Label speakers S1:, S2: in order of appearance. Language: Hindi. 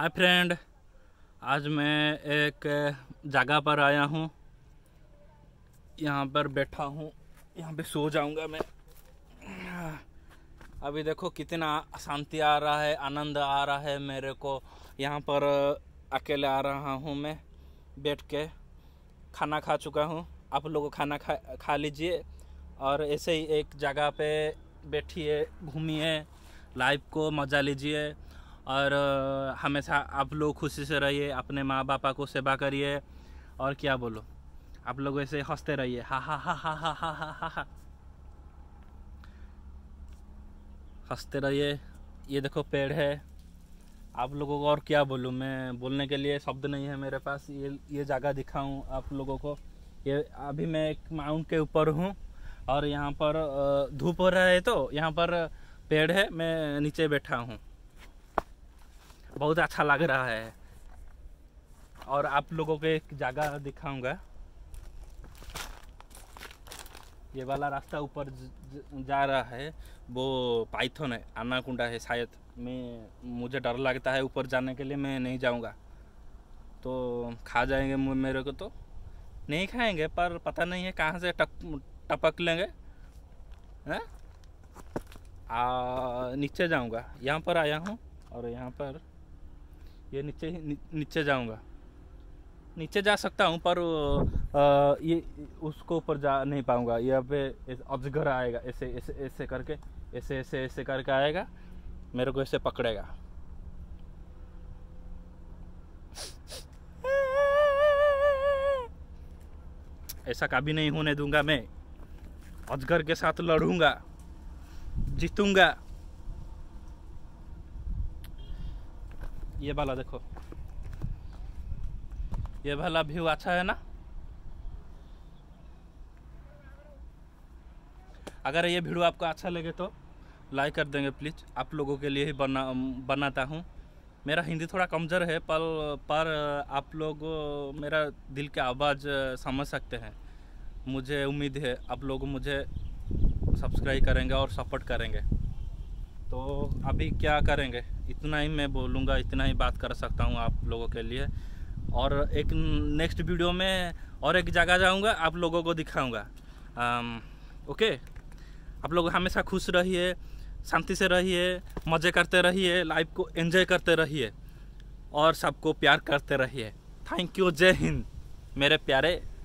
S1: हाय फ्रेंड आज मैं एक जगह पर आया हूँ यहाँ पर बैठा हूँ यहाँ पे सो जाऊँगा मैं अभी देखो कितना शांति आ रहा है आनंद आ रहा है मेरे को यहाँ पर अकेले आ रहा हूँ मैं बैठ के खाना खा चुका हूँ आप लोग खाना खा खा लीजिए और ऐसे ही एक जगह पे बैठिए घूमिए लाइफ को मज़ा लीजिए और हमेशा आप लोग खुशी से रहिए अपने माँ बापा को सेवा करिए और क्या बोलो आप लोग ऐसे हंसते रहिए हा हा हा हा हा हा हा हा हंसते रहिए ये देखो पेड़ है आप लोगों को और क्या बोलूँ मैं बोलने के लिए शब्द नहीं है मेरे पास ये ये जगह दिखाऊँ आप लोगों को ये अभी मैं एक माउंट के ऊपर हूँ और यहाँ पर धूप हो रहा है तो यहाँ पर पेड़ है मैं नीचे बैठा हूँ बहुत अच्छा लग रहा है और आप लोगों को एक जगह दिखाऊंगा ये वाला रास्ता ऊपर जा रहा है वो पाइथन है आनाकुंडा है शायद मैं मुझे डर लगता है ऊपर जाने के लिए मैं नहीं जाऊंगा तो खा जाएंगे मेरे को तो नहीं खाएंगे पर पता नहीं है कहाँ से टप टपक लेंगे हैं नीचे जाऊंगा यहाँ पर आया हूँ और यहाँ पर ये नीचे ही नि, नीचे जाऊंगा नीचे जा सकता हूँ पर आ, ये उसको ऊपर जा नहीं पाऊंगा यहाँ पे अजगर आएगा ऐसे ऐसे ऐसे करके ऐसे ऐसे ऐसे करके आएगा मेरे को ऐसे पकड़ेगा ऐसा कभी नहीं होने दूंगा मैं अजगर के साथ लड़ूंगा जीतूंगा ये वाला देखो ये वाला व्यू अच्छा है ना अगर ये वीडियो आपको अच्छा लगे तो लाइक कर देंगे प्लीज़ आप लोगों के लिए ही बना बनाता हूँ मेरा हिंदी थोड़ा कमज़ोर है पर पर आप लोग मेरा दिल की आवाज़ समझ सकते हैं मुझे उम्मीद है आप लोग मुझे सब्सक्राइब करेंगे और सपोर्ट करेंगे तो अभी क्या करेंगे इतना ही मैं बोलूँगा इतना ही बात कर सकता हूँ आप लोगों के लिए और एक नेक्स्ट वीडियो में और एक जगह जाऊँगा आप लोगों को दिखाऊँगा ओके आप लोग हमेशा खुश रहिए शांति से रहिए मज़े करते रहिए लाइफ को एंजॉय करते रहिए और सबको प्यार करते रहिए थैंक यू जय हिंद मेरे प्यारे